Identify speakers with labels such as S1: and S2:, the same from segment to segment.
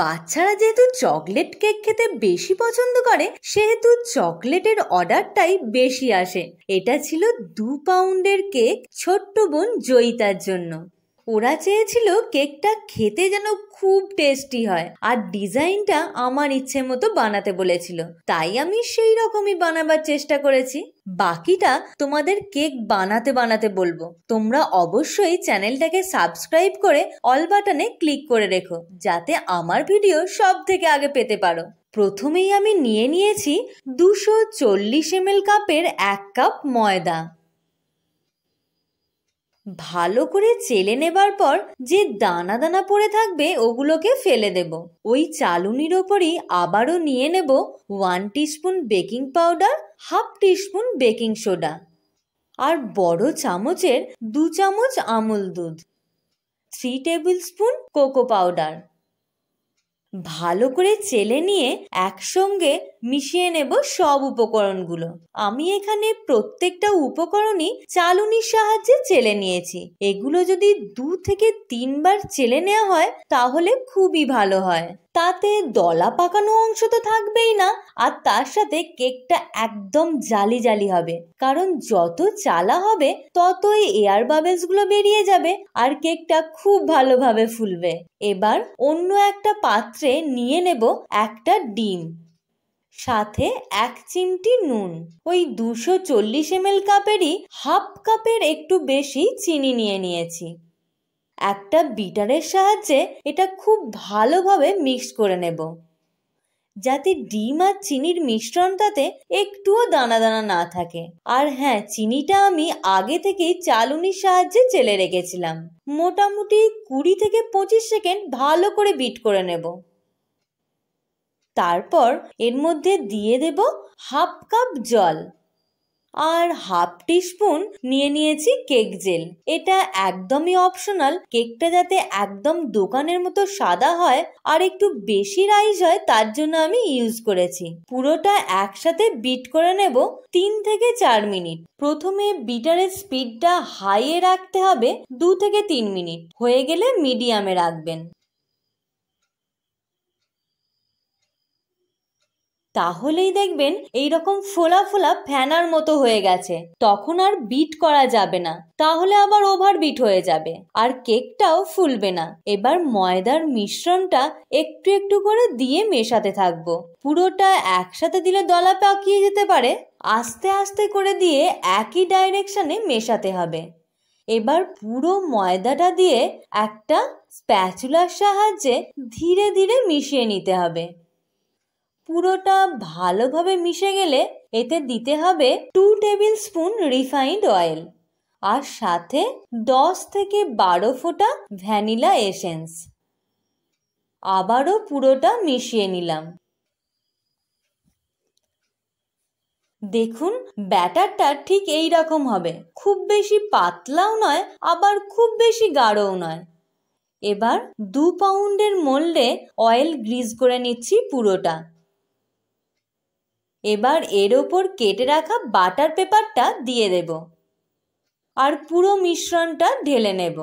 S1: বাচ্চারা যেহেতু chocolate cake খেতে বেশি পছন্দ করে সেহেতু চকলেটের অর্ডারটাই বেশি আসে এটা ছিল দু পাউন্ডের কেক ছোট্ট বোন জয়িতার জন্য ওরা চেয়েছিল কেকটা খেতে যেন খুব টেস্টি হয় আর ডিজাইনটা আমার ইচ্ছে মতো বানাতে বলেছিল তাই আমি সেই রকমই বানাবার চেষ্টা করেছি বাকিটা তোমাদের কেক বানাতে বানাতে বলবো তোমরা অবশ্যই চ্যানেলটাকে সাবস্ক্রাইব করে অল বাটনে ক্লিক করে রেখো যাতে আমার ভিডিও সব থেকে আগে পেতে পারো প্রথমেই আমি নিয়ে নিয়েছি দুশো চল্লিশ এম কাপের এক কাপ ময়দা ভালো করে চেলে নেবার পর যে দানা দানা পড়ে থাকবে ওগুলোকে ফেলে দেব ওই চালুনির ওপরই আবারও নিয়ে নেব one teaspoon baking powder half teaspoon baking soda আর বড় চামচের দু চামচ আমুল দুধ three tablespoon cocoa powder ভালো করে চেলে নিয়ে একসঙ্গে মিশিয়ে নেব সব উপকরণগুলো আমি এখানে প্রত্যেকটা উপকরণই চালুনির সাহায্যে চেলে নিয়েছি এগুলো যদি দু থেকে তিনবার চেলে নেওয়া হয় তাহলে খুবই ভালো হয় তাতে দলা পাকানো অংশ তো থাকবেই না আর তার সাথে কেকটা একদম জালি জালি হবে কারণ যত চালা হবে ততই এয়ার গুলো বেরিয়ে যাবে আর কেকটা খুব ভালোভাবে ফুলবে এবার অন্য একটা পাত্রে নিয়ে নেব একটা ডিম সাথে এক চিমটি নুন ওই দুশো চল্লিশ এম কাপেরই হাফ কাপের একটু বেশি চিনি নিয়ে নিয়েছি একটা বিটারের সাহায্যে এটা খুব ভালোভাবে মিক্স করে নেব যাতে ডিম আর চিনির মিশ্রণটাতে একটুও দানা দানা না থাকে আর হ্যাঁ চিনিটা আমি আগে থেকেই চালুনির সাহায্যে চেলে রেখেছিলাম মোটামুটি কুড়ি থেকে পঁচিশ সেকেন্ড ভালো করে বিট করে নেব তারপর এর মধ্যে দিয়ে দেব হাফ কাপ জল আর হাফ স্পুন নিয়ে নিয়েছি কেক জেল এটা একদমই অপশনাল কেকটা যাতে একদম দোকানের মতো সাদা হয় আর একটু বেশি রাইস হয় তার জন্য আমি ইউজ করেছি পুরোটা একসাথে বিট করে নেব তিন থেকে চার মিনিট প্রথমে বিটারের স্পিডটা হাইয়ে রাখতে হবে দু থেকে তিন মিনিট হয়ে গেলে মিডিয়ামে রাখবেন তাহলেই দেখবেন এই রকম ফোলা ফোলা ফ্যানার মতো হয়ে গেছে তখন আর বিট করা যাবে না তাহলে আবার ওভার বিট হয়ে যাবে আর কেকটাও ফুলবে না এবার ময়দার মিশ্রণটা একটু একটু করে দিয়ে মেশাতে থাকবো পুরোটা একসাথে দিলে দলা পাকিয়ে যেতে পারে আস্তে আস্তে করে দিয়ে একই ডাইরেকশনে মেশাতে হবে এবার পুরো ময়দাটা দিয়ে একটা স্প্যাচুলার সাহায্যে ধীরে ধীরে মিশিয়ে নিতে হবে পুরোটা ভালোভাবে মিশে গেলে এতে দিতে হবে two tablespoon refined oil আর সাথে দশ থেকে বারো ফোঁটা ভ্যানিলা এসেন্স আবারও পুরোটা মিশিয়ে নিলাম দেখুন ব্যাটারটা ঠিক এই রকম হবে খুব বেশি পাতলাও নয় আবার খুব বেশি গাঢ়ও নয় এবার দু পাউন্ডের মোল্ডে অয়েল গ্রিজ করে নিচ্ছি পুরোটা এবার এর ওপর কেটে রাখা বাটার পেপারটা দিয়ে দেব আর পুরো মিশ্রণটা ঢেলে নেব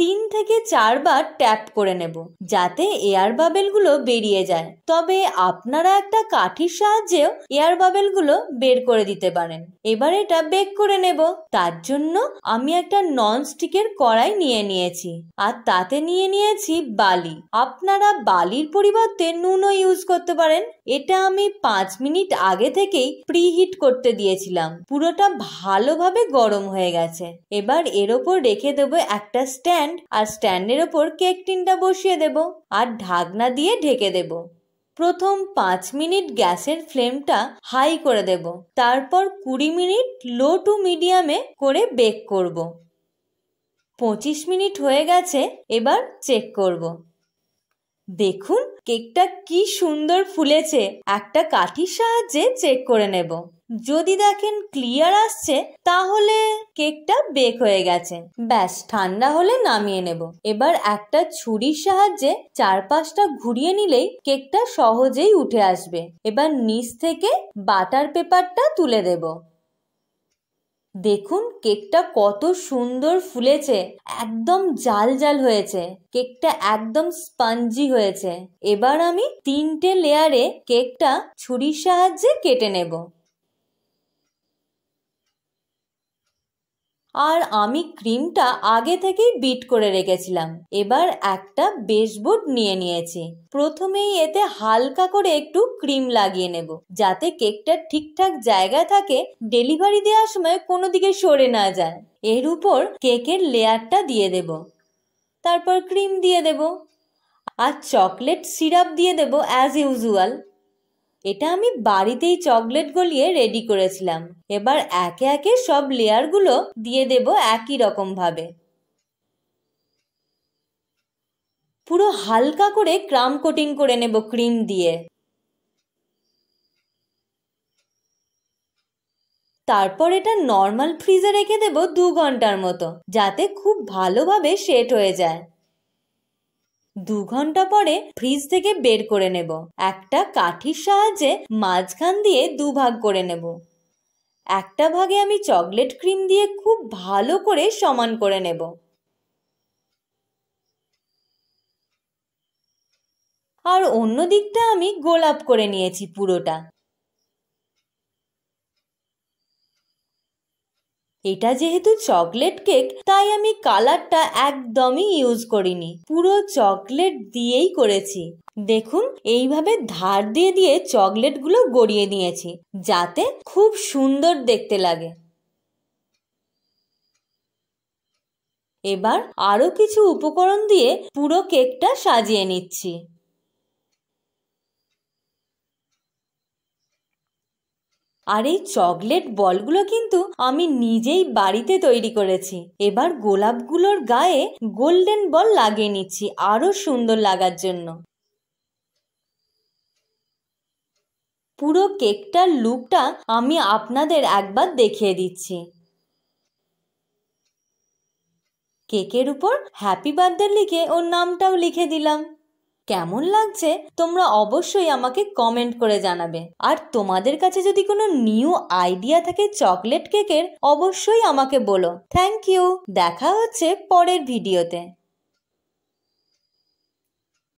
S1: তিন থেকে চারবার ট্যাপ করে নেব যাতে এয়ার বাবেলগুলো বেরিয়ে যায় তবে আপনারা একটা কাঠির সাহায্যেও এয়ার বাবেলগুলো বের করে দিতে পারেন এবার এটা বেক করে নেব তার জন্য আমি একটা নন স্টিকের কড়াই নিয়ে নিয়েছি আর তাতে নিয়ে নিয়েছি বালি আপনারা বালির পরিবর্তে নুনও ইউজ করতে পারেন এটা আমি পাঁচ মিনিট আগে থেকেই প্রিহিট করতে দিয়েছিলাম পুরোটা ভালোভাবে গরম হয়ে গেছে এবার এর ওপর রেখে দেবো একটা স্ট্যান্ড স্ট্যান্ড আর স্ট্যান্ডের ওপর কেক টিনটা বসিয়ে দেব আর ঢাকনা দিয়ে ঢেকে দেব প্রথম পাঁচ মিনিট গ্যাসের ফ্লেমটা হাই করে দেব তারপর কুড়ি মিনিট লো টু মিডিয়ামে করে বেক করব পঁচিশ মিনিট হয়ে গেছে এবার চেক করব দেখুন কেকটা কি সুন্দর ফুলেছে একটা কাঠির সাহায্যে চেক করে নেব যদি দেখেন ক্লিয়ার আসছে তাহলে কেকটা বেক হয়ে গেছে ব্যাস ঠান্ডা হলে নামিয়ে নেব এবার একটা ছুরির সাহায্যে চারপাশটা ঘুরিয়ে নিলেই কেকটা সহজেই উঠে আসবে এবার নিচ থেকে বাটার পেপারটা তুলে দেব দেখুন কেকটা কত সুন্দর ফুলেছে একদম জাল জাল হয়েছে কেকটা একদম স্পঞ্জি হয়েছে এবার আমি তিনটে লেয়ারে কেকটা ছুরির সাহায্যে কেটে নেব আর আমি ক্রিমটা আগে থেকেই বিট করে রেখেছিলাম এবার একটা বেসবোর্ড নিয়ে নিয়েছি প্রথমেই এতে হালকা করে একটু ক্রিম লাগিয়ে নেব যাতে কেকটা ঠিকঠাক জায়গা থাকে ডেলিভারি দেওয়ার সময় কোনো দিকে সরে না যায় এর উপর কেকের লেয়ারটা দিয়ে দেব তারপর ক্রিম দিয়ে দেব আর চকলেট সিরাপ দিয়ে দেব অ্যাজ ইউজুয়াল এটা আমি বাড়িতেই চকলেট গলিয়ে রেডি করেছিলাম এবার একে একে সব লেয়ারগুলো দিয়ে দেব একই রকমভাবে পুরো হালকা করে ক্রাম কোটিং করে নেব ক্রিম দিয়ে তারপর এটা নর্মাল ফ্রিজে রেখে দেব দু ঘন্টার মতো যাতে খুব ভালোভাবে সেট হয়ে যায় দু ঘন্টা পরে ফ্রিজ থেকে বের করে নেব একটা কাঠির সাহায্যে মাঝখান দিয়ে দুভাগ করে নেব একটা ভাগে আমি চকলেট ক্রিম দিয়ে খুব ভালো করে সমান করে নেব আর অন্য দিকটা আমি গোলাপ করে নিয়েছি পুরোটা এটা যেহেতু চকলেট কেক তাই আমি কালারটা একদমই ইউজ করিনি পুরো চকলেট দিয়েই করেছি দেখুন এইভাবে ধার দিয়ে দিয়ে চকলেটগুলো গড়িয়ে নিয়েছি যাতে খুব সুন্দর দেখতে লাগে এবার আরও কিছু উপকরণ দিয়ে পুরো কেকটা সাজিয়ে নিচ্ছি আর এই চকলেট বলগুলো কিন্তু আমি নিজেই বাড়িতে তৈরি করেছি এবার গোলাপগুলোর গায়ে গোল্ডেন বল লাগিয়ে নিচ্ছি আরও সুন্দর লাগার জন্য পুরো কেকটার লুকটা আমি আপনাদের একবার দেখিয়ে দিচ্ছি কেকের উপর হ্যাপি বার্থডে লিখে ওর নামটাও লিখে দিলাম কেমন লাগছে তোমরা অবশ্যই আমাকে কমেন্ট করে জানাবে আর তোমাদের কাছে যদি কোনো নিউ আইডিয়া থাকে চকলেট কেকের অবশ্যই আমাকে বলো থ্যাংক ইউ দেখা হচ্ছে পরের ভিডিওতে